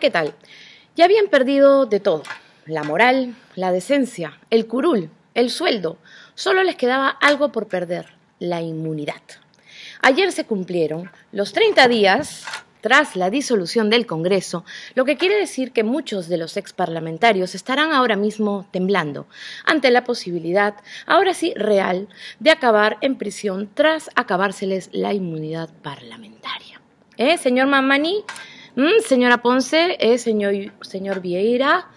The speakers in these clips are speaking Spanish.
qué tal. Ya habían perdido de todo, la moral, la decencia, el curul, el sueldo. Solo les quedaba algo por perder, la inmunidad. Ayer se cumplieron los 30 días tras la disolución del Congreso, lo que quiere decir que muchos de los ex parlamentarios estarán ahora mismo temblando ante la posibilidad, ahora sí real, de acabar en prisión tras acabárseles la inmunidad parlamentaria. ¿Eh, señor Mamani? Mm, señora Ponce, eh, señor, señor Vieira,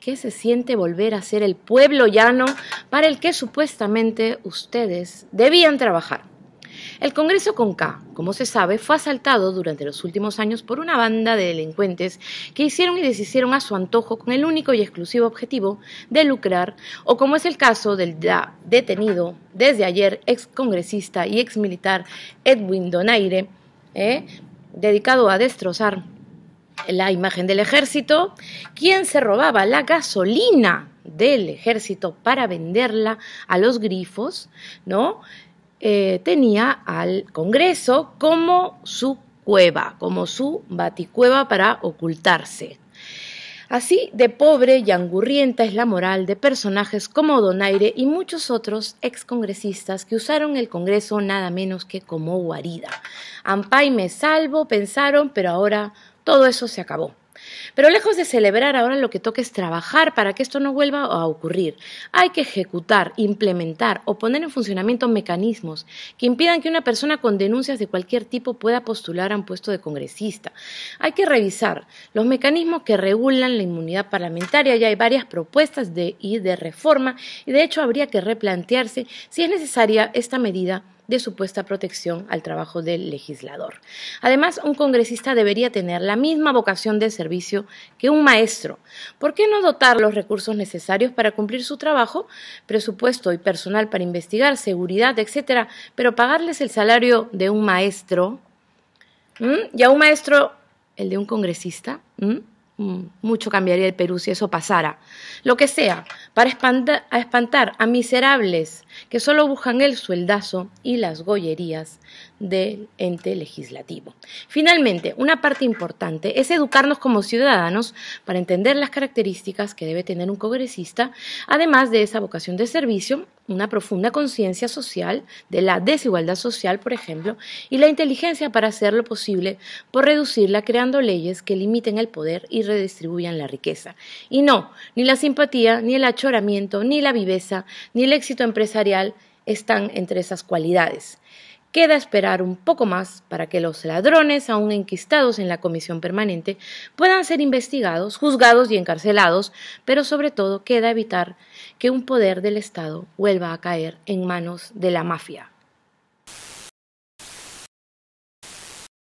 ¿qué se siente volver a ser el pueblo llano para el que supuestamente ustedes debían trabajar? El Congreso con K, como se sabe, fue asaltado durante los últimos años por una banda de delincuentes que hicieron y deshicieron a su antojo con el único y exclusivo objetivo de lucrar, o como es el caso del ya detenido desde ayer ex congresista y ex militar Edwin Donaire, ¿eh? dedicado a destrozar la imagen del ejército, quien se robaba la gasolina del ejército para venderla a los grifos, ¿no? Eh, tenía al Congreso como su cueva, como su baticueva para ocultarse. Así de pobre y angurrienta es la moral de personajes como Donaire y muchos otros excongresistas que usaron el Congreso nada menos que como guarida. Ampay me salvo, pensaron, pero ahora todo eso se acabó. Pero lejos de celebrar, ahora lo que toca es trabajar para que esto no vuelva a ocurrir. Hay que ejecutar, implementar o poner en funcionamiento mecanismos que impidan que una persona con denuncias de cualquier tipo pueda postular a un puesto de congresista. Hay que revisar los mecanismos que regulan la inmunidad parlamentaria. Ya hay varias propuestas de, de reforma y de hecho habría que replantearse si es necesaria esta medida de supuesta protección al trabajo del legislador. Además, un congresista debería tener la misma vocación de servicio que un maestro. ¿Por qué no dotar los recursos necesarios para cumplir su trabajo, presupuesto y personal para investigar, seguridad, etcétera, pero pagarles el salario de un maestro? ¿Y a un maestro el de un congresista? Mm, mucho cambiaría el Perú si eso pasara. Lo que sea, para espantar a, miserables que solo buscan el sueldazo y las gollerías del ente legislativo. Finalmente, una parte importante es educarnos como ciudadanos para entender las características que debe tener un congresista, además de esa vocación de servicio una profunda conciencia social de la desigualdad social, por ejemplo, y la inteligencia para hacer lo posible por reducirla creando leyes que limiten el poder y redistribuyan la riqueza. Y no, ni la simpatía, ni el achoramiento, ni la viveza, ni el éxito empresarial están entre esas cualidades. Queda esperar un poco más para que los ladrones aún enquistados en la comisión permanente puedan ser investigados, juzgados y encarcelados, pero sobre todo queda evitar que un poder del Estado vuelva a caer en manos de la mafia.